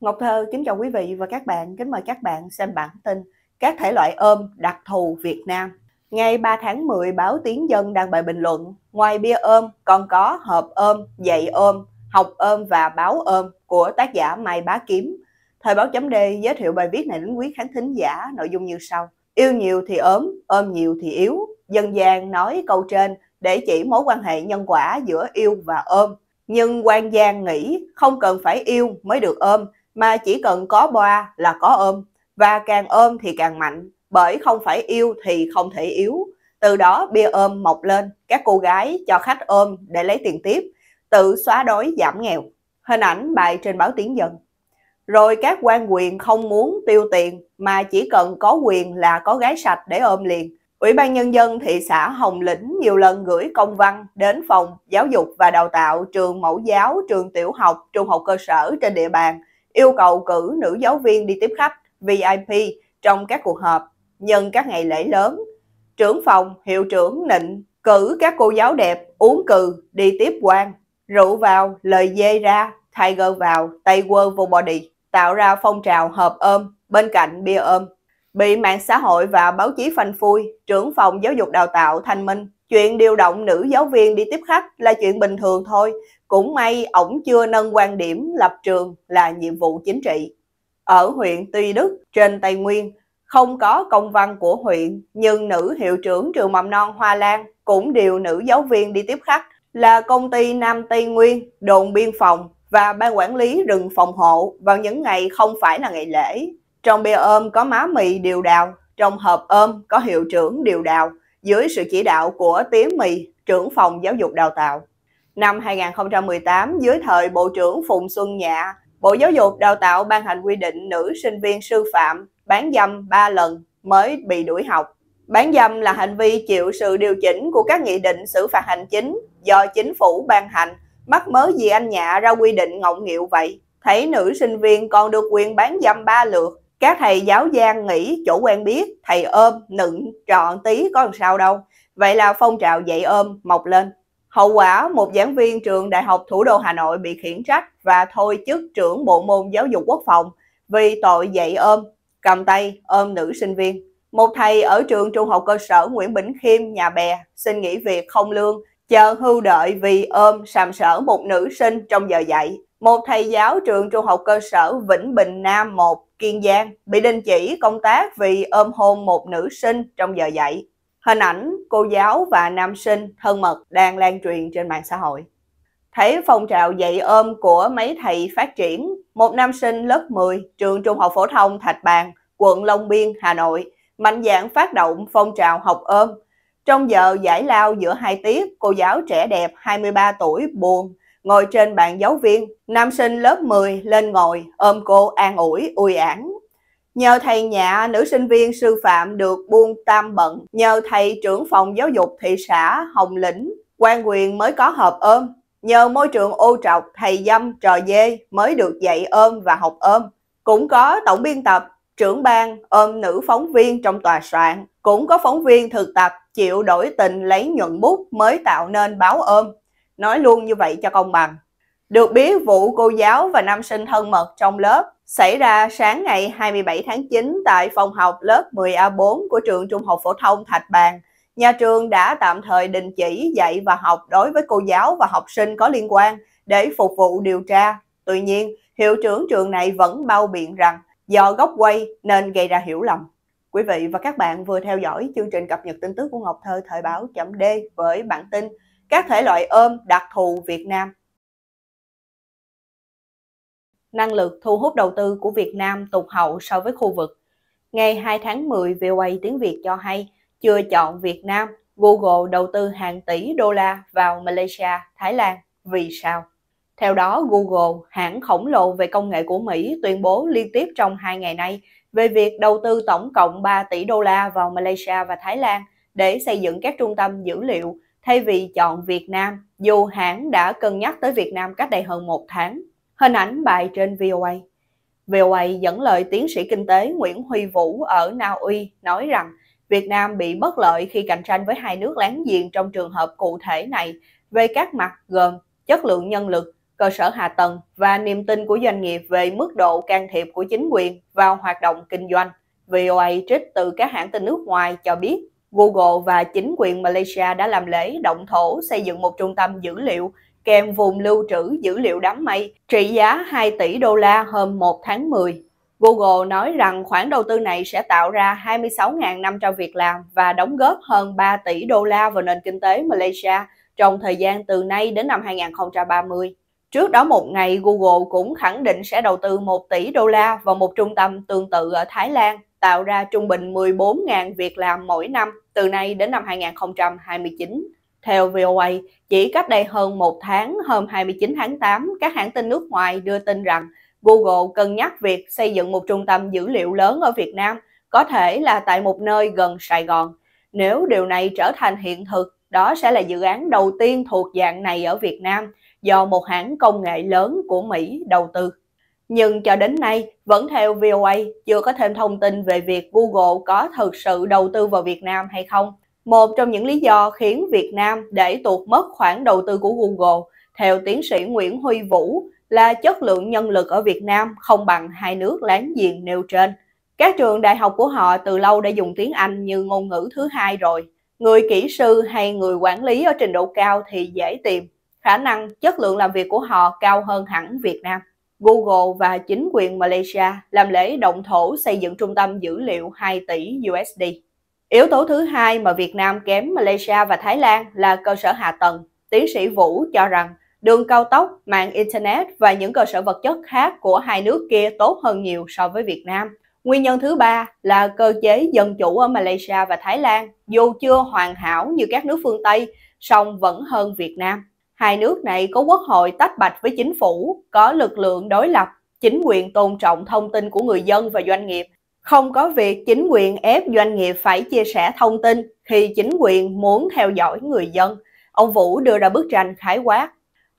Ngọc Thơ kính chào quý vị và các bạn, kính mời các bạn xem bản tin Các thể loại ôm đặc thù Việt Nam. Ngày 3 tháng 10, báo Tiếng Dân đăng bài bình luận Ngoài bia ôm, còn có hộp ôm, dạy ôm, học ôm và báo ôm của tác giả Mai Bá Kiếm. Thời báo chấm Đê giới thiệu bài viết này đến quý khán thính giả nội dung như sau. Yêu nhiều thì ốm, ôm nhiều thì yếu. Dân gian nói câu trên để chỉ mối quan hệ nhân quả giữa yêu và ôm. Nhưng quan gian nghĩ không cần phải yêu mới được ôm, mà chỉ cần có boa là có ôm và càng ôm thì càng mạnh bởi không phải yêu thì không thể yếu từ đó bia ôm mọc lên các cô gái cho khách ôm để lấy tiền tiếp tự xóa đói giảm nghèo hình ảnh bài trên báo tiếng dân rồi các quan quyền không muốn tiêu tiền mà chỉ cần có quyền là có gái sạch để ôm liền Ủy ban Nhân dân thị xã Hồng Lĩnh nhiều lần gửi công văn đến phòng giáo dục và đào tạo trường mẫu giáo, trường tiểu học, trung học cơ sở trên địa bàn yêu cầu cử nữ giáo viên đi tiếp khách VIP trong các cuộc họp nhân các ngày lễ lớn. Trưởng phòng, hiệu trưởng nịnh cử các cô giáo đẹp uống cừ đi tiếp quan, rượu vào, lời dê ra, tiger vào, tay quơ vô body, tạo ra phong trào hợp ôm bên cạnh bia ôm. Bị mạng xã hội và báo chí phanh phui, trưởng phòng giáo dục đào tạo Thanh Minh Chuyện điều động nữ giáo viên đi tiếp khách là chuyện bình thường thôi, cũng may ổng chưa nâng quan điểm lập trường là nhiệm vụ chính trị. Ở huyện Tuy Đức trên Tây Nguyên, không có công văn của huyện, nhưng nữ hiệu trưởng trường mầm non Hoa Lan cũng điều nữ giáo viên đi tiếp khách là công ty Nam Tây Nguyên, đồn biên phòng và ban quản lý rừng phòng hộ vào những ngày không phải là ngày lễ. Trong bia ôm có má mì điều đào, trong hộp ôm có hiệu trưởng điều đào, dưới sự chỉ đạo của Tiến Mì, trưởng phòng giáo dục đào tạo. Năm 2018, dưới thời Bộ trưởng Phùng Xuân Nhạ, Bộ Giáo dục Đào tạo ban hành quy định nữ sinh viên sư phạm bán dâm 3 lần mới bị đuổi học. Bán dâm là hành vi chịu sự điều chỉnh của các nghị định xử phạt hành chính do chính phủ ban hành. Mắc mớ gì anh Nhạ ra quy định ngọng nghịu vậy? Thấy nữ sinh viên còn được quyền bán dâm ba lượt, các thầy giáo giang nghĩ chỗ quen biết, thầy ôm, nựng, trọn tí có làm sao đâu. Vậy là phong trào dạy ôm mọc lên. Hậu quả, một giảng viên trường Đại học Thủ đô Hà Nội bị khiển trách và thôi chức trưởng Bộ môn Giáo dục Quốc phòng vì tội dạy ôm, cầm tay, ôm nữ sinh viên. Một thầy ở trường trung học cơ sở Nguyễn Bỉnh Khiêm, nhà bè, xin nghỉ việc không lương, chờ hưu đợi vì ôm sàm sở một nữ sinh trong giờ dạy. Một thầy giáo trường trung học cơ sở Vĩnh Bình Nam 1, Kiên Giang, bị đình chỉ công tác vì ôm hôn một nữ sinh trong giờ dạy. Hình ảnh cô giáo và nam sinh thân mật đang lan truyền trên mạng xã hội. Thấy phong trào dạy ôm của mấy thầy phát triển, một nam sinh lớp 10 trường Trung học phổ thông Thạch Bàn, quận Long Biên, Hà Nội, mạnh dạng phát động phong trào học ôm. Trong giờ giải lao giữa hai tiết, cô giáo trẻ đẹp 23 tuổi buồn, ngồi trên bàn giáo viên, nam sinh lớp 10 lên ngồi, ôm cô an ủi, ui ản, Nhờ thầy Nhạ, nữ sinh viên sư phạm được buông tam bận. Nhờ thầy trưởng phòng giáo dục thị xã Hồng Lĩnh, quan quyền mới có hợp ôm. Nhờ môi trường ô trọc, thầy dâm, trò dê mới được dạy ôm và học ôm. Cũng có tổng biên tập, trưởng ban ôm nữ phóng viên trong tòa soạn. Cũng có phóng viên thực tập chịu đổi tình lấy nhuận bút mới tạo nên báo ôm. Nói luôn như vậy cho công bằng. Được biết vụ cô giáo và nam sinh thân mật trong lớp xảy ra sáng ngày 27 tháng 9 tại phòng học lớp 10A4 của trường Trung học phổ thông Thạch Bàn. Nhà trường đã tạm thời đình chỉ dạy và học đối với cô giáo và học sinh có liên quan để phục vụ điều tra. Tuy nhiên, hiệu trưởng trường này vẫn bao biện rằng do góc quay nên gây ra hiểu lầm. Quý vị và các bạn vừa theo dõi chương trình cập nhật tin tức của Ngọc Thơ thời báo chấm D với bản tin các thể loại ôm đặc thù Việt Nam năng lực thu hút đầu tư của Việt Nam tụt hậu so với khu vực. Ngày 2 tháng 10, VOA tiếng Việt cho hay chưa chọn Việt Nam, Google đầu tư hàng tỷ đô la vào Malaysia, Thái Lan. Vì sao? Theo đó, Google, hãng khổng lồ về công nghệ của Mỹ, tuyên bố liên tiếp trong hai ngày nay về việc đầu tư tổng cộng 3 tỷ đô la vào Malaysia và Thái Lan để xây dựng các trung tâm dữ liệu thay vì chọn Việt Nam, dù hãng đã cân nhắc tới Việt Nam cách đây hơn một tháng. Hình ảnh bài trên VOA. VOA dẫn lời tiến sĩ kinh tế Nguyễn Huy Vũ ở Na Uy nói rằng Việt Nam bị bất lợi khi cạnh tranh với hai nước láng giềng trong trường hợp cụ thể này về các mặt gồm chất lượng nhân lực, cơ sở hạ tầng và niềm tin của doanh nghiệp về mức độ can thiệp của chính quyền vào hoạt động kinh doanh. VOA trích từ các hãng tin nước ngoài cho biết Google và chính quyền Malaysia đã làm lễ động thổ xây dựng một trung tâm dữ liệu kèm vùng lưu trữ dữ liệu đám mây trị giá 2 tỷ đô la hôm 1 tháng 10. Google nói rằng khoản đầu tư này sẽ tạo ra 26.500 việc làm và đóng góp hơn 3 tỷ đô la vào nền kinh tế Malaysia trong thời gian từ nay đến năm 2030. Trước đó một ngày, Google cũng khẳng định sẽ đầu tư 1 tỷ đô la vào một trung tâm tương tự ở Thái Lan, tạo ra trung bình 14.000 việc làm mỗi năm từ nay đến năm 2029. Theo VOA, chỉ cách đây hơn một tháng, hôm 29 tháng 8, các hãng tin nước ngoài đưa tin rằng Google cân nhắc việc xây dựng một trung tâm dữ liệu lớn ở Việt Nam, có thể là tại một nơi gần Sài Gòn. Nếu điều này trở thành hiện thực, đó sẽ là dự án đầu tiên thuộc dạng này ở Việt Nam do một hãng công nghệ lớn của Mỹ đầu tư. Nhưng cho đến nay, vẫn theo VOA, chưa có thêm thông tin về việc Google có thực sự đầu tư vào Việt Nam hay không một trong những lý do khiến Việt Nam để tụt mất khoản đầu tư của Google, theo tiến sĩ Nguyễn Huy Vũ, là chất lượng nhân lực ở Việt Nam không bằng hai nước láng giềng nêu trên. Các trường đại học của họ từ lâu đã dùng tiếng Anh như ngôn ngữ thứ hai rồi. Người kỹ sư hay người quản lý ở trình độ cao thì dễ tìm. Khả năng chất lượng làm việc của họ cao hơn hẳn Việt Nam. Google và chính quyền Malaysia làm lễ động thổ xây dựng trung tâm dữ liệu 2 tỷ USD. Yếu tố thứ hai mà Việt Nam kém Malaysia và Thái Lan là cơ sở hạ tầng. Tiến sĩ Vũ cho rằng đường cao tốc, mạng Internet và những cơ sở vật chất khác của hai nước kia tốt hơn nhiều so với Việt Nam. Nguyên nhân thứ ba là cơ chế dân chủ ở Malaysia và Thái Lan, dù chưa hoàn hảo như các nước phương Tây, song vẫn hơn Việt Nam. Hai nước này có quốc hội tách bạch với chính phủ, có lực lượng đối lập, chính quyền tôn trọng thông tin của người dân và doanh nghiệp không có việc chính quyền ép doanh nghiệp phải chia sẻ thông tin khi chính quyền muốn theo dõi người dân. Ông Vũ đưa ra bức tranh khái quát.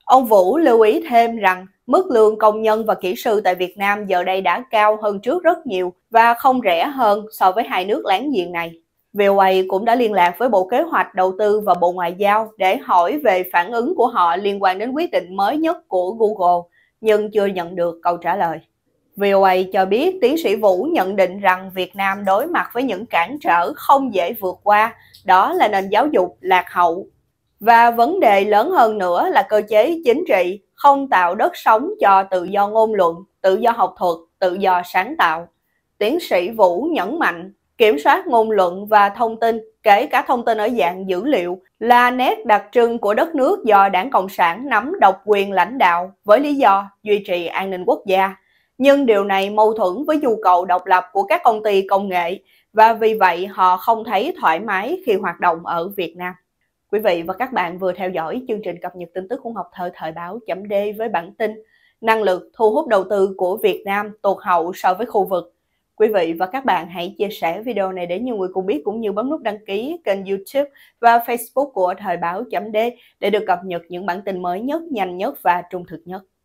Ông Vũ lưu ý thêm rằng mức lương công nhân và kỹ sư tại Việt Nam giờ đây đã cao hơn trước rất nhiều và không rẻ hơn so với hai nước láng giềng này. VOA cũng đã liên lạc với Bộ Kế hoạch Đầu tư và Bộ Ngoại giao để hỏi về phản ứng của họ liên quan đến quyết định mới nhất của Google, nhưng chưa nhận được câu trả lời. VOA cho biết tiến sĩ Vũ nhận định rằng Việt Nam đối mặt với những cản trở không dễ vượt qua, đó là nền giáo dục lạc hậu. Và vấn đề lớn hơn nữa là cơ chế chính trị không tạo đất sống cho tự do ngôn luận, tự do học thuật, tự do sáng tạo. Tiến sĩ Vũ nhấn mạnh kiểm soát ngôn luận và thông tin, kể cả thông tin ở dạng dữ liệu, là nét đặc trưng của đất nước do Đảng Cộng sản nắm độc quyền lãnh đạo với lý do duy trì an ninh quốc gia nhưng điều này mâu thuẫn với nhu cầu độc lập của các công ty công nghệ và vì vậy họ không thấy thoải mái khi hoạt động ở Việt Nam. Quý vị và các bạn vừa theo dõi chương trình cập nhật tin tức khung học thời thời báo chấm D với bản tin Năng lực thu hút đầu tư của Việt Nam tột hậu so với khu vực. Quý vị và các bạn hãy chia sẻ video này để nhiều người cùng biết cũng như bấm nút đăng ký kênh YouTube và Facebook của Thời báo.d để được cập nhật những bản tin mới nhất, nhanh nhất và trung thực nhất.